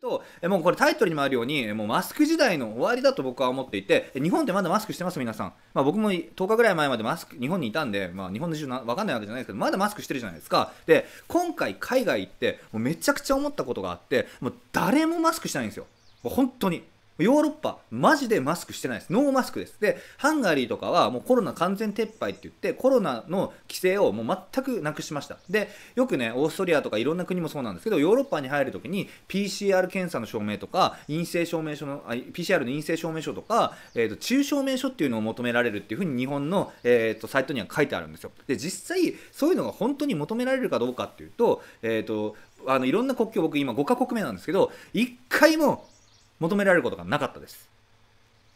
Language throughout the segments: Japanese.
と、もうこれタイトルにもあるように、もうマスク時代の終わりだと僕は思っていて、日本ってまだマスクしてます、皆さん。まあ、僕も10日ぐらい前までマスク、日本にいたんで、まあ、日本の事情わ分かんないわけじゃないですけど、まだマスクしてるじゃないですか。で、今回海外行って、もうめちゃくちゃ思ったことがあって、もう誰もマスクしてないんですよ。もう本当に。ヨーロッパ、マジでマスクしてないです。ノーマスクです。で、ハンガリーとかはもうコロナ完全撤廃って言って、コロナの規制をもう全くなくしました。で、よくね、オーストリアとかいろんな国もそうなんですけど、ヨーロッパに入るときに PCR 検査の証明とか、陰性証明書の、PCR の陰性証明書とか、えっ、ー、と、中証明書っていうのを求められるっていうふうに日本の、えっ、ー、と、サイトには書いてあるんですよ。で、実際、そういうのが本当に求められるかどうかっていうと、えっ、ー、と、あのいろんな国境僕今5カ国目なんですけど1回も求められることがなかったです。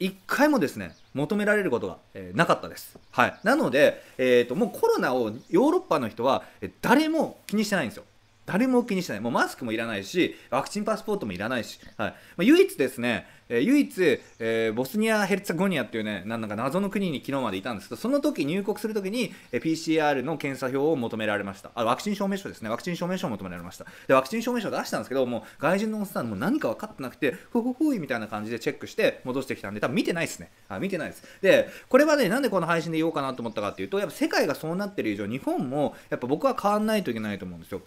一回もですね、求められることが、えー、なかったです。はい。なので、えっ、ー、と、もうコロナをヨーロッパの人は、え誰も気にしてないんですよ。誰も気にしてない。もうマスクもいらないし、ワクチンパスポートもいらないし、はい。まあ、唯一ですね、えー、唯一、えー、ボスニア・ヘルツァゴニアっていうね、なんだか謎の国に昨日までいたんですけど、その時入国するときに、えー、PCR の検査票を求められました。あ、ワクチン証明書ですね。ワクチン証明書を求められました。で、ワクチン証明書出したんですけど、もう外人のおっさん、もう何か分かってなくて、ほほほいみたいな感じでチェックして戻してきたんで、多分見てないですね。あ、見てないです。で、これはね、なんでこの配信で言おうかなと思ったかっていうと、やっぱ世界がそうなってる以上、日本もやっぱ僕は変わんないといけないと思うんですよ。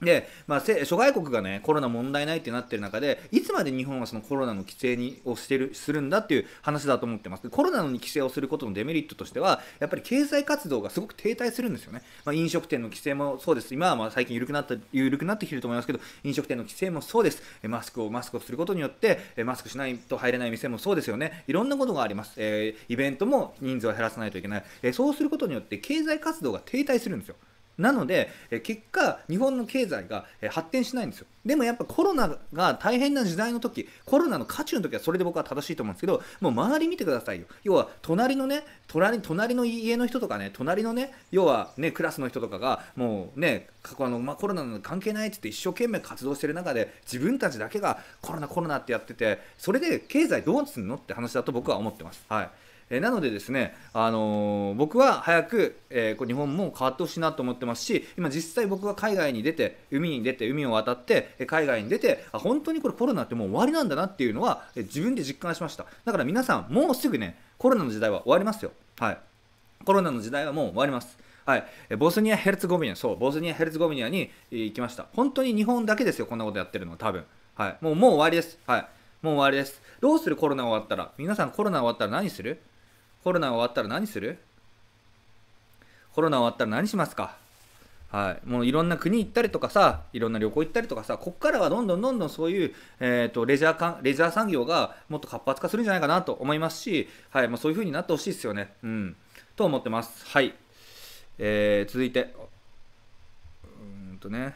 で、まあ、諸外国がね、コロナ問題ないってなってる中で、いつまで日本はそのコロナの規制にをしてる、するんだっていう話だと思ってます。コロナの規制をすることのデメリットとしては、やっぱり経済活動がすごく停滞するんですよね。まあ、飲食店の規制もそうです。今はまあ最近緩くなった、緩くなってきてると思いますけど、飲食店の規制もそうです。マスクをマスクをすることによって、マスクしないと入れない店もそうですよね。いろんなことがあります。えー、イベントも人数を減らさないといけない。えー、そうすることによって経済活動が停滞するんですよ。なので、結果、日本の経済が発展しないんですよ。でもやっぱコロナが大変な時代の時、コロナの渦中の時はそれで僕は正しいと思うんですけど、もう周り見てくださいよ。要は、隣のね、隣隣の家の人とかね、隣のね、要はね、クラスの人とかが、もうね、あのまあ、コロナの関係ないってって一生懸命活動してる中で、自分たちだけがコロナコロナってやってて、それで経済どうすんのって話だと僕は思ってます。はい。えなのでですね、あのー、僕は早く、えー、日本も変わってほしいなと思ってますし今実際僕は海外に出て海に出て海を渡って海外に出てあ本当にこれコロナってもう終わりなんだなっていうのは、え自分で実感しましただから皆さんもうすぐねコロナの時代は終わりますよはいコロナの時代はもう終わりますはい、ボスニア・ヘルツゴビニア、そう、ボスニア・ヘルツゴビニアに行きました。本当に日本だけですよ、こんなことやってるのは、多分。はい、もう、もう終わりです。はい、もう終わりです。どうするコロナ終わったら皆さんコロナ終わったら何するコロナ終わったら何するコロナ終わったら何しますかはい、もういろんな国行ったりとかさいろんな旅行行ったりとかさここからはどんどんどんどんそういう、えーと、レジャーかレジャー産業がもっと活発化するんじゃないかなと思いますし、はいまあ、そういう風になってほしいですよね、うん、と思ってます。はい、えー、続いてうんとね